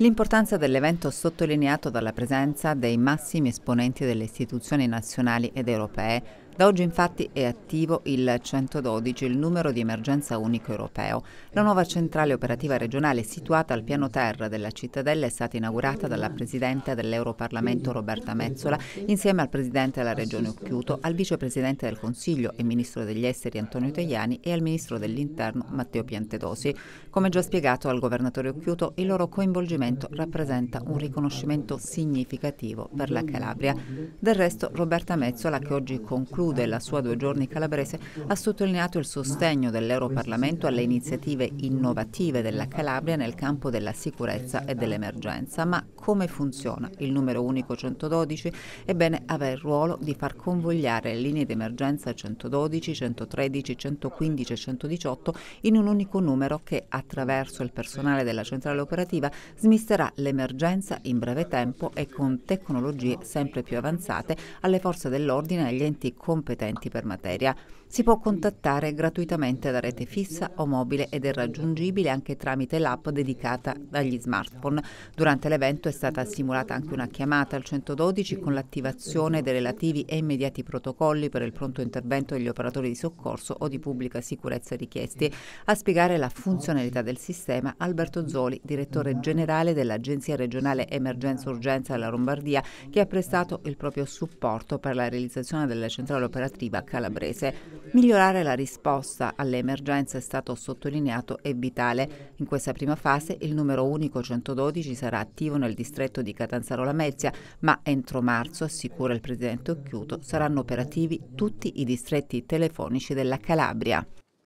L'importanza dell'evento sottolineato dalla presenza dei massimi esponenti delle istituzioni nazionali ed europee da oggi infatti è attivo il 112, il numero di emergenza unico europeo. La nuova centrale operativa regionale situata al piano terra della cittadella è stata inaugurata dalla Presidente dell'Europarlamento Roberta Mezzola insieme al Presidente della Regione Occhiuto, al Vicepresidente del Consiglio e Ministro degli Esteri Antonio Tajani e al Ministro dell'Interno Matteo Piantedosi. Come già spiegato al Governatore Occhiuto, il loro coinvolgimento rappresenta un riconoscimento significativo per la Calabria. Del resto Roberta Mezzola che oggi conclude conclude la sua due giorni calabrese, ha sottolineato il sostegno dell'Europarlamento alle iniziative innovative della Calabria nel campo della sicurezza e dell'emergenza, ma come funziona il numero unico 112? Ebbene, aveva il ruolo di far convogliare le linee d'emergenza 112, 113, 115 e 118 in un unico numero che, attraverso il personale della centrale operativa, smisterà l'emergenza in breve tempo e con tecnologie sempre più avanzate alle forze dell'ordine e agli enti competenti per materia. Si può contattare gratuitamente da rete fissa o mobile ed è raggiungibile anche tramite l'app dedicata agli smartphone. Durante l'evento è stata simulata anche una chiamata al 112 con l'attivazione dei relativi e immediati protocolli per il pronto intervento degli operatori di soccorso o di pubblica sicurezza richiesti. A spiegare la funzionalità del sistema Alberto Zoli, direttore generale dell'Agenzia regionale Emergenza Urgenza della Lombardia, che ha prestato il proprio supporto per la realizzazione della centrale operativa calabrese. Migliorare la risposta alle emergenze è stato sottolineato e vitale. In questa prima fase il numero unico 112 sarà attivo nel distretto di Catanzaro Lamezia, ma entro marzo, assicura il presidente Occhiuto, saranno operativi tutti i distretti telefonici della Calabria.